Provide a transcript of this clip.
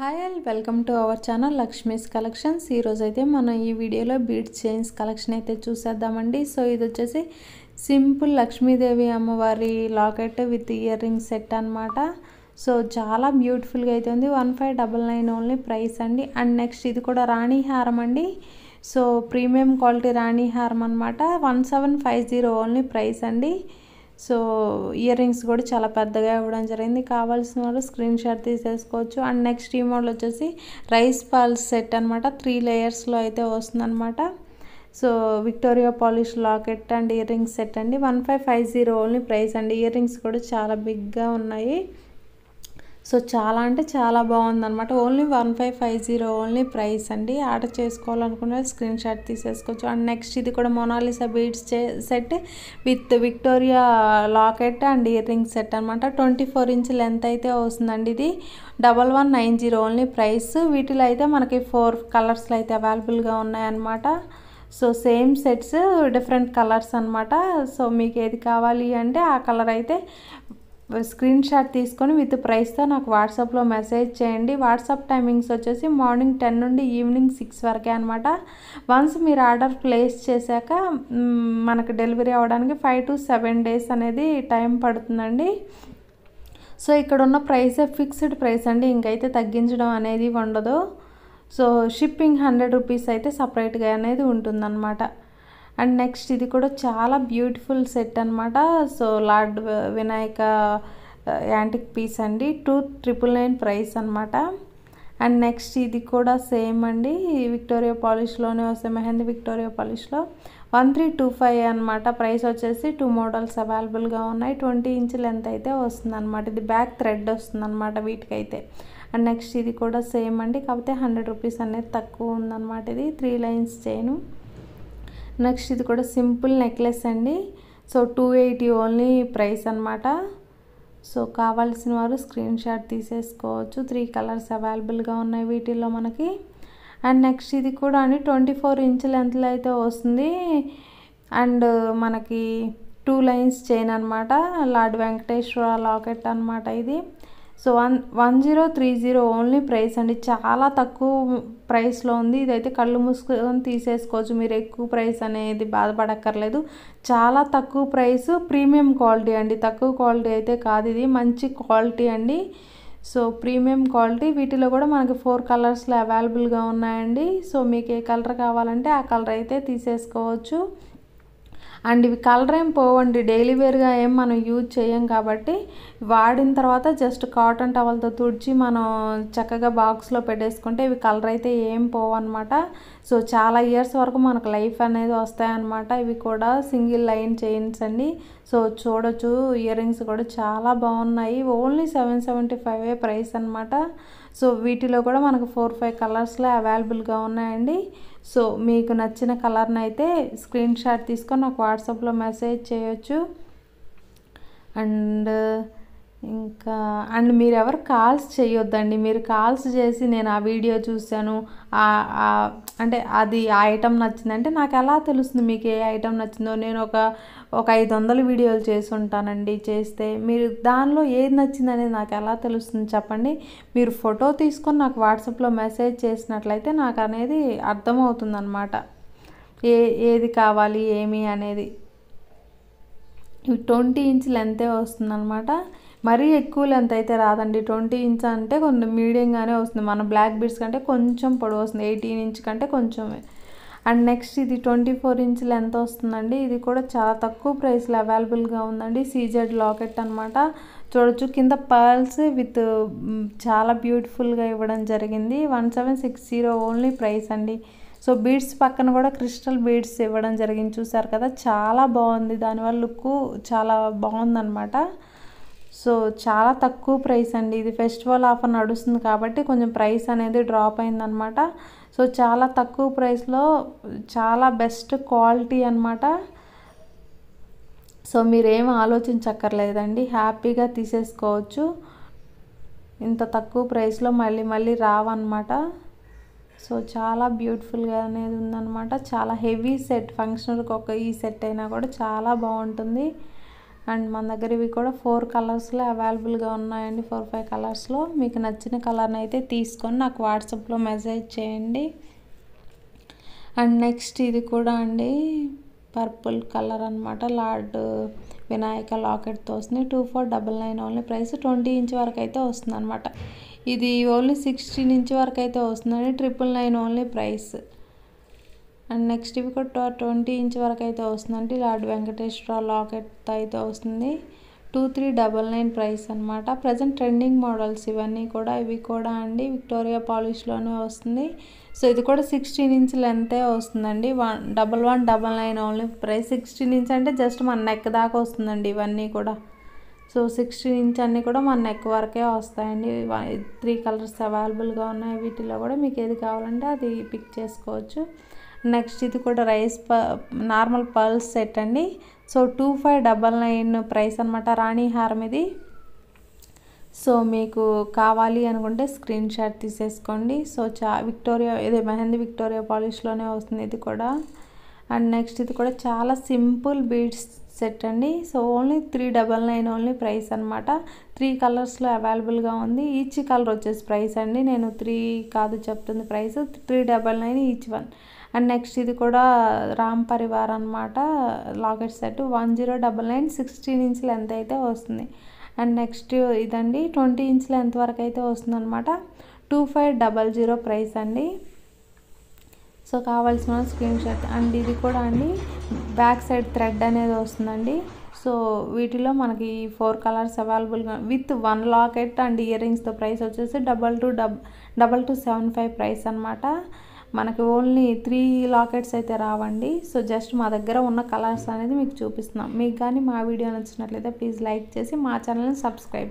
hi all welcome to our channel Lakshmi's collections ఈరోజు అయితే మనం ఈ వీడియోలో బీడ్ చైన్స్ కలెక్షన్ అయితే చూసేద్దామండి సో ఇది వచ్చేసి సింపుల్ లక్ష్మీదేవి అమ్మవారి locket with ear ring set అనమాట సో చాలా బ్యూటిఫుల్గా అయితే ఉంది one five double nine only price అండి అండ్ నెక్స్ట్ ఇది కూడా రాణి హారం అండి సో ప్రీమియం క్వాలిటీ రాణి హారం అనమాట one seven five zero only price అండి సో ఇయర్ రింగ్స్ కూడా చాలా పెద్దగా ఇవ్వడం జరిగింది కావాల్సిన వాళ్ళు స్క్రీన్ షాట్ తీసేసుకోవచ్చు అండ్ నెక్స్ట్ ఈ మోడల్ వచ్చేసి రైస్ పాల్స్ సెట్ అనమాట త్రీ లేయర్స్లో అయితే వస్తుందన్నమాట so Victoria polish locket and ear rings set అండి one five five zero only price అండి ఇయర్ రింగ్స్ కూడా చాలా బిగ్గా ఉన్నాయి సో చాలా అంటే చాలా బాగుందనమాట only one five five zero only price అండి ఆర్డర్ చేసుకోవాలనుకున్న స్క్రీన్ షాట్ తీసేసుకోవచ్చు అండ్ నెక్స్ట్ ఇది కూడా Mona Lisa beads set with Victoria locket and ear ring set అనమాట ట్వంటీ ఫోర్ ఇంచ్ లెంత్ అయితే వస్తుందండి ఇది double one nine zero only price వీటిలో అయితే మనకి ఫోర్ కలర్స్లో అయితే అవైలబుల్గా ఉన్నాయన్నమాట so same sets different colours అనమాట సో మీకు ఏది కావాలి అంటే ఆ కలర్ అయితే స్క్రీన్ షాట్ తీసుకొని విత్ ప్రైస్తో నాకు వాట్సాప్లో మెసేజ్ చేయండి వాట్సాప్ టైమింగ్స్ వచ్చేసి మార్నింగ్ టెన్ నుండి ఈవినింగ్ సిక్స్ వరకే అనమాట వన్స్ మీరు ఆర్డర్ ప్లేస్ చేశాక మనకు డెలివరీ అవ్వడానికి ఫైవ్ టు సెవెన్ డేస్ అనేది టైం పడుతుందండి సో ఇక్కడ ఉన్న ప్రైసే ఫిక్స్డ్ ప్రైస్ అండి ఇంకైతే తగ్గించడం అనేది ఉండదు సో షిప్పింగ్ హండ్రెడ్ రూపీస్ అయితే సపరేట్గా అనేది ఉంటుందన్నమాట అండ్ నెక్స్ట్ ఇది కూడా చాలా బ్యూటిఫుల్ సెట్ అనమాట so Lord Vinayaka antique piece అండి టూ ట్రిపుల్ నైన్ ప్రైస్ అనమాట అండ్ నెక్స్ట్ ఇది కూడా సేమ్ అండి విక్టోరియా పాలిష్లోనే వస్తాయి మెహందీ విక్టోరియా పాలిష్లో వన్ త్రీ టూ ఫైవ్ అనమాట ప్రైస్ వచ్చేసి టూ మోడల్స్ అవైలబుల్గా ఉన్నాయి ట్వంటీ ఇంచ్ లెంత్ అయితే వస్తుందన్నమాట ఇది బ్యాక్ థ్రెడ్ వస్తుందన్నమాట వీటికైతే అండ్ నెక్స్ట్ ఇది కూడా సేమ్ అండి కాకపోతే హండ్రెడ్ రూపీస్ అనేది తక్కువ ఉందన్నమాట ఇది త్రీ లైన్స్ చైను నెక్స్ట్ ఇది కూడా సింపుల్ నెక్లెస్ అండి so two eighty only price అనమాట సో కావాల్సిన వారు స్క్రీన్ షాట్ తీసేసుకోవచ్చు త్రీ కలర్స్ అవైలబుల్గా ఉన్నాయి వీటిల్లో మనకి అండ్ నెక్స్ట్ ఇది కూడా అండి ట్వంటీ ఫోర్ ఇంచ్ లెంత్లో అయితే వస్తుంది అండ్ మనకి టూ లైన్స్ చైన్ అనమాట లార్డ్ వెంకటేశ్వర లాకెట్ అనమాట ఇది so one one zero three zero only price అండి చాలా తక్కువ ప్రైస్లో ఉంది ఇదైతే కళ్ళు మూసుకొని తీసేసుకోవచ్చు మీరు ఎక్కువ ప్రైస్ అనేది బాధపడక్కర్లేదు చాలా తక్కువ ప్రైస్ ప్రీమియం క్వాలిటీ అండి తక్కువ క్వాలిటీ అయితే కాదు ఇది మంచి క్వాలిటీ అండి సో ప్రీమియం క్వాలిటీ వీటిలో కూడా మనకి ఫోర్ కలర్స్లో అవైలబుల్గా ఉన్నాయండి సో మీకు ఏ కలర్ కావాలంటే ఆ కలర్ అయితే తీసేసుకోవచ్చు అండ్ ఇవి కలర్ ఏం పోవండి డైలీ వేర్గా ఏం మనం యూజ్ చేయం కాబట్టి వాడిన తర్వాత జస్ట్ కాటన్ టవల్తో తుడిచి మనం చక్కగా బాక్స్లో పెట్టేసుకుంటే ఇవి కలర్ అయితే ఏం పోవన్నమాట సో చాలా ఇయర్స్ వరకు మనకు లైఫ్ అనేది వస్తాయన్నమాట ఇవి కూడా సింగిల్ లైన్ చైన్స్ అండి సో చూడొచ్చు ఇయర్ రింగ్స్ కూడా చాలా బాగున్నాయి only seven seventy five price అనమాట సో వీటిలో కూడా మనకు ఫోర్ ఫైవ్ కలర్స్లో అవైలబుల్గా ఉన్నాయండి సో మీకు నచ్చిన కలర్ని అయితే స్క్రీన్ షాట్ తీసుకొని నాకు వాట్సాప్లో మెసేజ్ చేయొచ్చు అండ్ ఇంకా అండ్ మీరు ఎవరు కాల్స్ చేయొద్దండి మీరు కాల్స్ చేసి నేను ఆ వీడియో చూశాను అంటే అది ఆ ఐటెం నచ్చిందంటే నాకు ఎలా తెలుస్తుంది మీకు ఏ ఐటెం నచ్చిందో నేను ఒక ఒక ఐదు వందలు వీడియోలు చేసి ఉంటానండి చేస్తే మీరు దానిలో ఏది నచ్చింది అనేది నాకు ఎలా తెలుస్తుంది చెప్పండి మీరు ఫోటో తీసుకొని నాకు వాట్సాప్లో మెసేజ్ చేసినట్లయితే నాకు అనేది అర్థమవుతుందన్నమాట ఏ ఏది కావాలి ఏమి అనేది ట్వంటీ ఇంచ్ లెంతే వస్తుందన్నమాట మరీ లెంత్ అయితే రాదండి ట్వంటీ ఇంచ్ అంటే కొంచెం మీడియంగానే వస్తుంది మన బ్లాక్ బీడ్స్ కంటే కొంచెం పొడవు వస్తుంది ఎయిటీన్ ఇంచ్ కంటే కొంచెమే అండ్ నెక్స్ట్ ఇది ట్వంటీ ఫోర్ ఇంచులు ఎంత వస్తుందండి ఇది కూడా చాలా తక్కువ ప్రైస్లో అవైలబుల్గా ఉందండి సీజెడ్ లాకెట్ అనమాట చూడొచ్చు కింద పర్ల్స్ విత్ చాలా బ్యూటిఫుల్గా ఇవ్వడం జరిగింది one seven six zero only price అండి సో బీడ్స్ పక్కన కూడా క్రిస్టల్ బీడ్స్ ఇవ్వడం జరిగింది చూసారు కదా చాలా బాగుంది దానివల్ల లుక్ చాలా బాగుందన్నమాట సో చాలా తక్కువ ప్రైస్ అండి ఇది ఫెస్టివల్ ఆఫర్ నడుస్తుంది కాబట్టి కొంచెం ప్రైస్ అనేది డ్రాప్ అయిందనమాట సో చాలా తక్కువ ప్రైస్లో చాలా బెస్ట్ క్వాలిటీ అనమాట సో మీరేం ఆలోచించక్కర్లేదండి హ్యాపీగా తీసేసుకోవచ్చు ఇంత తక్కువ ప్రైస్లో మళ్ళీ మళ్ళీ రావన్నమాట సో చాలా బ్యూటిఫుల్గా అనేది ఉందన్నమాట చాలా హెవీ సెట్ ఫంక్షన్కి ఒక ఈ సెట్ అయినా కూడా చాలా బాగుంటుంది అండ్ మన దగ్గర ఇవి కూడా ఫోర్ కలర్స్లో అవైలబుల్గా ఉన్నాయండి ఫోర్ ఫైవ్ కలర్స్లో మీకు నచ్చిన కలర్ని అయితే తీసుకొని నాకు వాట్సాప్లో మెసేజ్ చేయండి అండ్ నెక్స్ట్ ఇది కూడా అండి పర్పుల్ కలర్ అనమాట లార్డ్ వినాయక లాకెట్తో వస్తుంది two four double nine only price twenty inch వరకు అయితే వస్తుంది అనమాట ఇది ఓన్లీ సిక్స్టీన్ ఇంచ్ వరకు అయితే వస్తుందండి triple nine only price and next ఇవి కూడా ట్వంటీ ఇంచ్ వరకు అయితే వస్తుందండి లార్డ్ వెంకటేశ్వర లాకెట్ అయితే వస్తుంది two three double nine price అనమాట ప్రజెంట్ ట్రెండింగ్ మోడల్స్ ఇవన్నీ కూడా ఇవి కూడా అండి విక్టోరియా పాలిష్లోనే వస్తుంది సో ఇది కూడా సిక్స్టీన్ ఇంచ్ లెంతే వస్తుందండి one double one double nine only price sixteen inch అంటే జస్ట్ మన నెక్ దాకా వస్తుందండి ఇవన్నీ కూడా సో సిక్స్టీన్ ఇంచ్ అన్నీ కూడా మన నెక్ వరకే వస్తాయండి త్రీ కలర్స్ అవైలబుల్గా ఉన్నాయి వీటిలో కూడా మీకు ఏది కావాలంటే అది పిక్ చేసుకోవచ్చు నెక్స్ట్ ఇది కూడా రైస్ ప నార్మల్ పర్ల్స్ సెట్ అండి so two five double nine price అనమాట రాణి హారం ఇది సో మీకు కావాలి అనుకుంటే స్క్రీన్ షాట్ తీసేసుకోండి సో చా విక్టోరియా ఇదే మెహందీ విక్టోరియా పాలిష్లోనే వస్తుంది ఇది కూడా అండ్ నెక్స్ట్ ఇది కూడా చాలా సింపుల్ బీడ్స్ సెట్ అండి so only three double nine only price అనమాట త్రీ కలర్స్లో అవైలబుల్గా ఉంది ఈచ్ కలర్ వచ్చేసి ప్రైస్ అండి నేను త్రీ కాదు చెప్తుంది price three double nine each one and next ఇది కూడా రామ్ పరివార్ అనమాట locket set one zero double nine sixteen inch length అయితే వస్తుంది అండ్ నెక్స్ట్ ఇదండి ట్వంటీ ఇంచ్ లెంత్ వరకు అయితే వస్తుంది అనమాట two five double zero price అండి సో కావాల్సిన స్క్రీన్ షాట్ అండ్ ఇది కూడా అండి బ్యాక్ సైడ్ థ్రెడ్ అనేది వస్తుందండి సో వీటిలో మనకి ఫోర్ కలర్స్ అవైలబుల్గా with one locket and ear రింగ్స్తో ప్రైస్ వచ్చేసి డబల్ టు డబ్ double two seven five price అనమాట మనకి ఓన్లీ త్రీ లాకెట్స్ అయితే రావండి సో జస్ట్ మా దగ్గర ఉన్న కలర్స్ అనేది మీకు చూపిస్తున్నాం మీకు కానీ మా వీడియో నచ్చినట్లయితే ప్లీజ్ లైక్ చేసి మా ఛానల్ని సబ్స్క్రైబ్